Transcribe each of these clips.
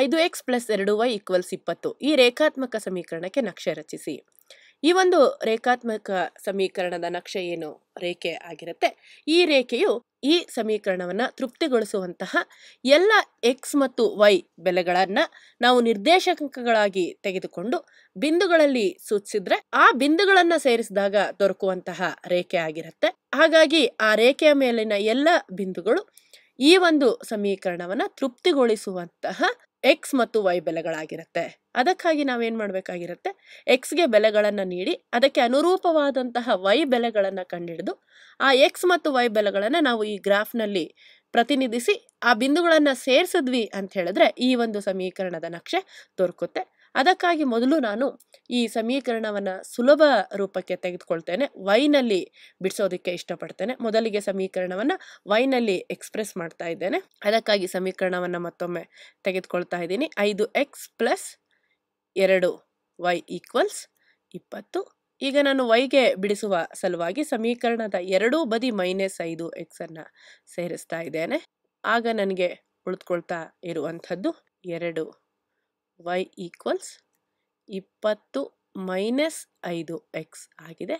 ಐದು X plus ಎರಡು Y equals ಇಪ್ಪತ್ತು ಈ ರೇಖಾತ್ಮಕ ಸಮೀಕರಣಕ್ಕೆ ನಕ್ಷೆ ರಚಿಸಿ ಈ ಒಂದು ರೇಖಾತ್ಮಕ ಸಮೀಕರಣದ ನಕ್ಷೆ ಏನು ರೇಖೆ ಆಗಿರುತ್ತೆ ಈ ರೇಖೆಯು ಈ ಸಮೀಕರಣವನ್ನು ತೃಪ್ತಿಗೊಳಿಸುವಂತಹ ಎಲ್ಲ ಎಕ್ಸ್ ಮತ್ತು ವೈ ಬೆಲೆಗಳನ್ನು ನಾವು ನಿರ್ದೇಶಾಂಕಗಳಾಗಿ ತೆಗೆದುಕೊಂಡು ಬಿಂದುಗಳಲ್ಲಿ ಸೂಚಿಸಿದ್ರೆ ಆ ಬಿಂದುಗಳನ್ನು ಸೇರಿಸಿದಾಗ ದೊರಕುವಂತಹ ರೇಖೆ ಆಗಿರುತ್ತೆ ಹಾಗಾಗಿ ಆ ರೇಖೆಯ ಮೇಲಿನ ಎಲ್ಲ ಬಿಂದುಗಳು ಈ ಒಂದು ಸಮೀಕರಣವನ್ನು ತೃಪ್ತಿಗೊಳಿಸುವಂತಹ ಎಕ್ಸ್ ಮತ್ತು ವೈ ಬೆಲೆಗಳಾಗಿರುತ್ತೆ ಅದಕ್ಕಾಗಿ ನಾವೇನು ಮಾಡಬೇಕಾಗಿರುತ್ತೆ ಎಕ್ಸ್ಗೆ ಬೆಲೆಗಳನ್ನು ನೀಡಿ ಅದಕ್ಕೆ ಅನುರೂಪವಾದಂತಹ ವೈ ಬೆಲೆಗಳನ್ನು ಕಂಡುಹಿಡಿದು ಆ ಎಕ್ಸ್ ಮತ್ತು ವೈ ಬೆಲೆಗಳನ್ನು ನಾವು ಈ ಗ್ರಾಫ್ನಲ್ಲಿ ಪ್ರತಿನಿಧಿಸಿ ಆ ಬಿಂದುಗಳನ್ನು ಸೇರಿಸಿದ್ವಿ ಅಂತ ಹೇಳಿದ್ರೆ ಈ ಒಂದು ಸಮೀಕರಣದ ನಕ್ಷೆ ದೊರಕುತ್ತೆ ಅದಕ್ಕಾಗಿ ಮೊದಲು ನಾನು ಈ ಸಮೀಕರಣವನ್ನು ಸುಲಭ ರೂಪಕ್ಕೆ ತೆಗೆದುಕೊಳ್ತೇನೆ ವೈನಲ್ಲಿ ಬಿಡಿಸೋದಕ್ಕೆ ಇಷ್ಟಪಡ್ತೇನೆ ಮೊದಲಿಗೆ ಸಮೀಕರಣವನ್ನು ವೈನಲ್ಲಿ ಎಕ್ಸ್ಪ್ರೆಸ್ ಮಾಡ್ತಾ ಇದ್ದೇನೆ ಅದಕ್ಕಾಗಿ ಸಮೀಕರಣವನ್ನು ಮತ್ತೊಮ್ಮೆ ತೆಗೆದುಕೊಳ್ತಾ ಇದ್ದೀನಿ ಐದು ಎಕ್ಸ್ ಪ್ಲಸ್ ಎರಡು ವೈ ಈಕ್ವಲ್ಸ್ ಇಪ್ಪತ್ತು ಈಗ ನಾನು ವೈಗೆ ಬಿಡಿಸುವ ಸಲುವಾಗಿ ಸಮೀಕರಣದ ಎರಡೂ ಬದಿ ಮೈನಸ್ ಐದು ಎಕ್ಸನ್ನು ಸೇರಿಸ್ತಾ ಇದ್ದೇನೆ ಆಗ ನನಗೆ ಉಳಿದುಕೊಳ್ತಾ ಇರುವಂಥದ್ದು ಎರಡು ವೈ ಈಕ್ವಲ್ಸ್ ಇಪ್ಪತ್ತು ಮೈನಸ್ ಐದು ಎಕ್ಸ್ ಆಗಿದೆ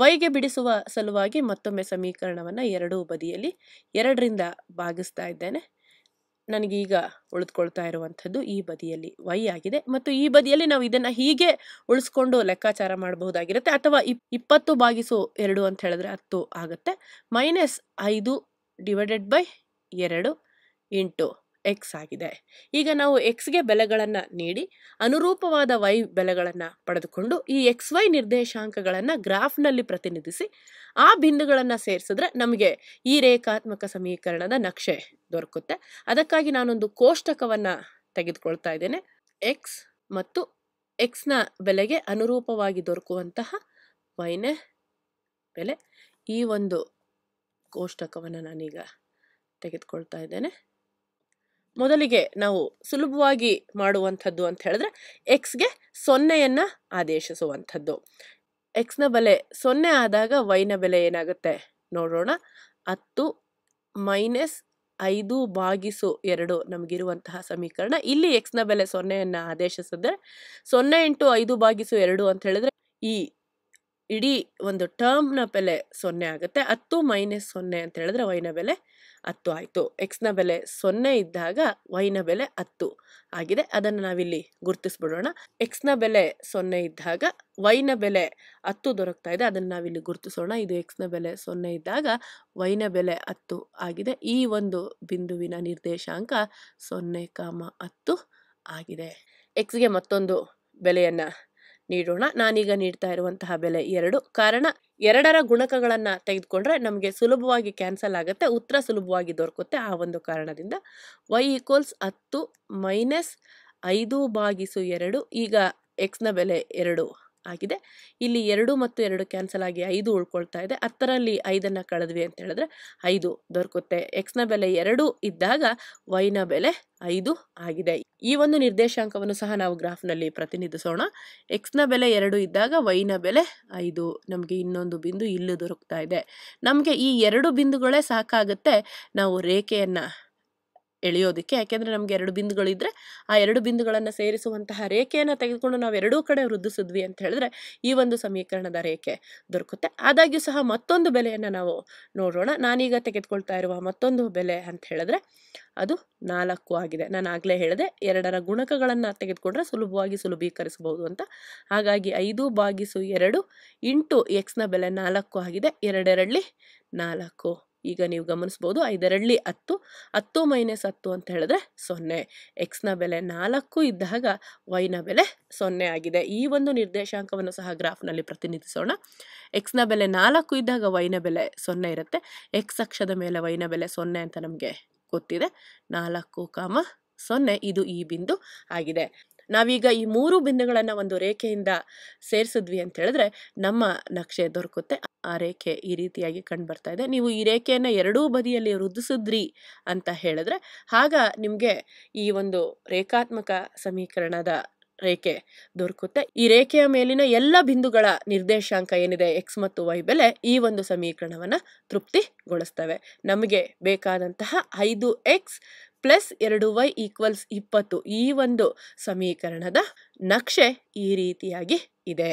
ವೈಗೆ ಬಿಡಿಸುವ ಸಲುವಾಗಿ ಮತ್ತೊಮ್ಮೆ ಸಮೀಕರಣವನ್ನು ಎರಡೂ ಬದಿಯಲ್ಲಿ ಎರಡರಿಂದ ಭಾಗಿಸ್ತಾ ಇದ್ದೇನೆ ನನಗೀಗ ಉಳಿದುಕೊಳ್ತಾ ಇರುವಂಥದ್ದು ಈ ಬದಿಯಲ್ಲಿ ವೈ ಆಗಿದೆ ಮತ್ತು ಈ ಬದಿಯಲ್ಲಿ ನಾವು ಇದನ್ನು ಹೀಗೆ ಉಳಿಸ್ಕೊಂಡು ಲೆಕ್ಕಾಚಾರ ಮಾಡಬಹುದಾಗಿರುತ್ತೆ ಅಥವಾ ಇಪ್ ಇಪ್ಪತ್ತು ಭಾಗಿಸು ಎರಡು ಅಂತ ಹೇಳಿದ್ರೆ ಹತ್ತು ಆಗುತ್ತೆ ಮೈನಸ್ ಐದು ಡಿವೈಡೆಡ್ ಬೈ ಎರಡು ಇಂಟು ಎಕ್ಸ್ ಆಗಿದೆ ಈಗ ನಾವು ಎಕ್ಸ್ಗೆ ಬೆಲೆಗಳನ್ನು ನೀಡಿ ಅನುರೂಪವಾದ ವೈ ಬೆಲೆಗಳನ್ನು ಪಡೆದುಕೊಂಡು ಈ ಎಕ್ಸ್ ವೈ ನಿರ್ದೇಶಾಂಕಗಳನ್ನು ಗ್ರಾಫ್ನಲ್ಲಿ ಪ್ರತಿನಿಧಿಸಿ ಆ ಬಿಂದುಗಳನ್ನು ಸೇರಿಸಿದ್ರೆ ನಮಗೆ ಈ ರೇಖಾತ್ಮಕ ಸಮೀಕರಣದ ನಕ್ಷೆ ದೊರಕುತ್ತೆ ಅದಕ್ಕಾಗಿ ನಾನೊಂದು ಕೋಷ್ಟಕವನ್ನು ತೆಗೆದುಕೊಳ್ತಾ ಇದ್ದೇನೆ ಎಕ್ಸ್ ಮತ್ತು ಎಕ್ಸ್ನ ಬೆಲೆಗೆ ಅನುರೂಪವಾಗಿ ದೊರಕುವಂತಹ ವೈನೆ ಬೆಲೆ ಈ ಒಂದು ಕೋಷ್ಟಕವನ್ನು ನಾನೀಗ ತೆಗೆದುಕೊಳ್ತಾ ಇದ್ದೇನೆ ಮೊದಲಿಗೆ ನಾವು ಸುಲಭವಾಗಿ ಮಾಡುವಂಥದ್ದು ಅಂತ ಹೇಳಿದ್ರೆ ಎಕ್ಸ್ಗೆ ಸೊನ್ನೆಯನ್ನು ಆದೇಶಿಸುವಂಥದ್ದು ಎಕ್ಸ್ನ ಬೆಲೆ ಸೊನ್ನೆ ಆದಾಗ ವೈನ ಬೆಲೆ ಏನಾಗುತ್ತೆ ನೋಡೋಣ ಹತ್ತು ಮೈನಸ್ ಐದು ಬಾಗಿಸು ಎರಡು ನಮಗಿರುವಂತಹ ಸಮೀಕರಣ ಇಲ್ಲಿ ಎಕ್ಸ್ನ ಬೆಲೆ ಸೊನ್ನೆಯನ್ನು ಆದೇಶಿಸಿದ್ರೆ ಸೊನ್ನೆ ಇಂಟು ಐದು ಬಾಗಿಸು ಎರಡು ಅಂತ ಹೇಳಿದ್ರೆ ಈ ಇಡೀ ಒಂದು ಟರ್ಮ್ನ ಬೆಲೆ ಸೊನ್ನೆ ಆಗುತ್ತೆ ಹತ್ತು ಮೈನಸ್ ಸೊನ್ನೆ ಅಂತ ಹೇಳಿದ್ರೆ ವೈನ ಬೆಲೆ ಹತ್ತು ಆಯಿತು ಎಕ್ಸ್ನ ಬೆಲೆ ಸೊನ್ನೆ ಇದ್ದಾಗ ವೈನ ಬೆಲೆ ಹತ್ತು ಆಗಿದೆ ಅದನ್ನು ನಾವಿಲ್ಲಿ ಗುರುತಿಸ್ಬಿಡೋಣ ಎಕ್ಸ್ನ ಬೆಲೆ ಸೊನ್ನೆ ಇದ್ದಾಗ ವೈನ ಬೆಲೆ ಹತ್ತು ದೊರಕ್ತಾ ಇದೆ ಅದನ್ನು ನಾವಿಲ್ಲಿ ಗುರುತಿಸೋಣ ಇದು ಎಕ್ಸ್ನ ಬೆಲೆ ಸೊನ್ನೆ ಇದ್ದಾಗ ವೈನ ಬೆಲೆ ಹತ್ತು ಆಗಿದೆ ಈ ಒಂದು ಬಿಂದುವಿನ ನಿರ್ದೇಶಾಂಕ ಸೊನ್ನೆ ಕಾಮ ಹತ್ತು ಆಗಿದೆ ಎಕ್ಸ್ಗೆ ಮತ್ತೊಂದು ಬೆಲೆಯನ್ನು ನೀಡೋಣ ನಾನೀಗ ನೀಡ್ತಾ ಇರುವಂತಹ ಬೆಲೆ ಎರಡು ಕಾರಣ ಎರಡರ ಗುಣಕಗಳನ್ನ ತೆಗೆದುಕೊಂಡ್ರೆ ನಮಗೆ ಸುಲಭವಾಗಿ ಕ್ಯಾನ್ಸಲ್ ಆಗುತ್ತೆ ಉತ್ತರ ಸುಲಭವಾಗಿ ದೊರಕುತ್ತೆ ಆ ಒಂದು ಕಾರಣದಿಂದ ವೈ ಈಕ್ವಲ್ಸ್ ಹತ್ತು ಮೈನಸ್ ಐದು ಬಾಗಿಸು ಎರಡು ಈಗ ಎಕ್ಸ್ನ ಬೆಲೆ ಎರಡು ಆಗಿದೆ ಇಲ್ಲಿ ಎರಡು ಮತ್ತು ಎರಡು ಕ್ಯಾನ್ಸಲ್ ಆಗಿ ಐದು ಉಳ್ಕೊಳ್ತಾ ಇದೆ ಹತ್ತರಲ್ಲಿ ಐದನ್ನು ಕಳೆದ್ವಿ ಅಂತ ಹೇಳಿದ್ರೆ ಐದು ದೊರಕುತ್ತೆ ಎಕ್ಸ್ನ ಬೆಲೆ ಎರಡು ಇದ್ದಾಗ ವೈನ ಬೆಲೆ ಐದು ಆಗಿದೆ ಈ ಒಂದು ನಿರ್ದೇಶಾಂಕವನ್ನು ಸಹ ನಾವು ಗ್ರಾಫ್ನಲ್ಲಿ ಪ್ರತಿನಿಧಿಸೋಣ ಎಕ್ಸ್ನ ಬೆಲೆ ಎರಡು ಇದ್ದಾಗ ವೈನ ಬೆಲೆ ಐದು ನಮಗೆ ಇನ್ನೊಂದು ಬಿಂದು ಇಲ್ಲೂ ದೊರಕ್ತಾ ಇದೆ ನಮಗೆ ಈ ಎರಡು ಬಿಂದುಗಳೇ ಸಾಕಾಗುತ್ತೆ ನಾವು ರೇಖೆಯನ್ನು ಎಳೆಯೋದಕ್ಕೆ ಯಾಕೆಂದರೆ ನಮಗೆ ಎರಡು ಬಿಂದುಗಳಿದ್ದರೆ ಆ ಎರಡು ಬಿಂದುಗಳನ್ನು ಸೇರಿಸುವಂತಹ ರೇಖೆಯನ್ನು ತೆಗೆದುಕೊಂಡು ನಾವು ಎರಡೂ ಕಡೆ ವೃದ್ಧಿಸಿದ್ವಿ ಅಂತ ಹೇಳಿದ್ರೆ ಈ ಒಂದು ಸಮೀಕರಣದ ರೇಖೆ ದೊರಕುತ್ತೆ ಆದಾಗ್ಯೂ ಸಹ ಮತ್ತೊಂದು ಬೆಲೆಯನ್ನು ನಾವು ನೋಡೋಣ ನಾನೀಗ ತೆಗೆದುಕೊಳ್ತಾ ಇರುವ ಮತ್ತೊಂದು ಬೆಲೆ ಅಂತ ಹೇಳಿದ್ರೆ ಅದು ನಾಲ್ಕು ಆಗಿದೆ ನಾನು ಆಗಲೇ ಹೇಳಿದೆ ಎರಡರ ಗುಣಕಗಳನ್ನು ತೆಗೆದುಕೊಂಡ್ರೆ ಸುಲಭವಾಗಿ ಸುಲಭೀಕರಿಸಬಹುದು ಅಂತ ಹಾಗಾಗಿ ಐದು ಬಾಗಿಸು ಎರಡು ಇಂಟು ಎಕ್ಸ್ನ ಬೆಲೆ ನಾಲ್ಕು ಆಗಿದೆ ಎರಡೆರಡಲಿ ನಾಲ್ಕು ಈಗ ನೀವು ಗಮನಿಸ್ಬೋದು ಐದರಲ್ಲಿ ಹತ್ತು ಹತ್ತು ಮೈನಸ್ ಹತ್ತು ಅಂತ ಹೇಳಿದ್ರೆ ಸೊನ್ನೆ ಎಕ್ಸ್ನ ಬೆಲೆ ನಾಲ್ಕು ಇದ್ದಾಗ ವೈನ ಬೆಲೆ ಸೊನ್ನೆ ಆಗಿದೆ ಈ ಒಂದು ನಿರ್ದೇಶಾಂಕವನ್ನು ಸಹ ಗ್ರಾಫ್ನಲ್ಲಿ ಪ್ರತಿನಿಧಿಸೋಣ ಎಕ್ಸ್ನ ಬೆಲೆ ನಾಲ್ಕು ಇದ್ದಾಗ ವೈನ ಬೆಲೆ ಸೊನ್ನೆ ಇರುತ್ತೆ ಎಕ್ಸ್ ಅಕ್ಷದ ಮೇಲೆ ವೈನ ಬೆಲೆ ಸೊನ್ನೆ ಅಂತ ನಮಗೆ ಗೊತ್ತಿದೆ ನಾಲ್ಕು ಕಾಮ ಸೊನ್ನೆ ಇದು ಈ ಬಿಂದು ಆಗಿದೆ ನಾವೀಗ ಈ ಮೂರು ಬಿಂದುಗಳನ್ನು ಒಂದು ರೇಖೆಯಿಂದ ಸೇರಿಸಿದ್ವಿ ಅಂತ ಹೇಳಿದ್ರೆ ನಮ್ಮ ನಕ್ಷೆ ದೊರಕುತ್ತೆ ಆ ರೇಖೆ ಈ ರೀತಿಯಾಗಿ ಕಂಡು ಬರ್ತಾ ಇದೆ ನೀವು ಈ ರೇಖೆಯನ್ನು ಎರಡೂ ಬದಿಯಲ್ಲಿ ವೃದ್ಧಿಸಿದ್ರಿ ಅಂತ ಹೇಳಿದ್ರೆ ಆಗ ನಿಮಗೆ ಈ ಒಂದು ರೇಖಾತ್ಮಕ ಸಮೀಕರಣದ ರೇಖೆ ದೊರಕುತ್ತೆ ಈ ರೇಖೆಯ ಮೇಲಿನ ಎಲ್ಲ ಬಿಂದುಗಳ ನಿರ್ದೇಶಾಂಕ ಏನಿದೆ ಎಕ್ಸ್ ಮತ್ತು ವೈ ಬೆಲೆ ಈ ಒಂದು ಸಮೀಕರಣವನ್ನು ತೃಪ್ತಿಗೊಳಿಸ್ತವೆ ನಮಗೆ ಬೇಕಾದಂತಹ ಐದು ಎಕ್ಸ್ ಪ್ಲಸ್ ಎರಡು ವೈ ಈಕ್ವಲ್ಸ್ ಇಪ್ಪತ್ತು ಈ ಒಂದು ಸಮೀಕರಣದ ನಕ್ಷೆ ಈ ರೀತಿಯಾಗಿ ಇದೆ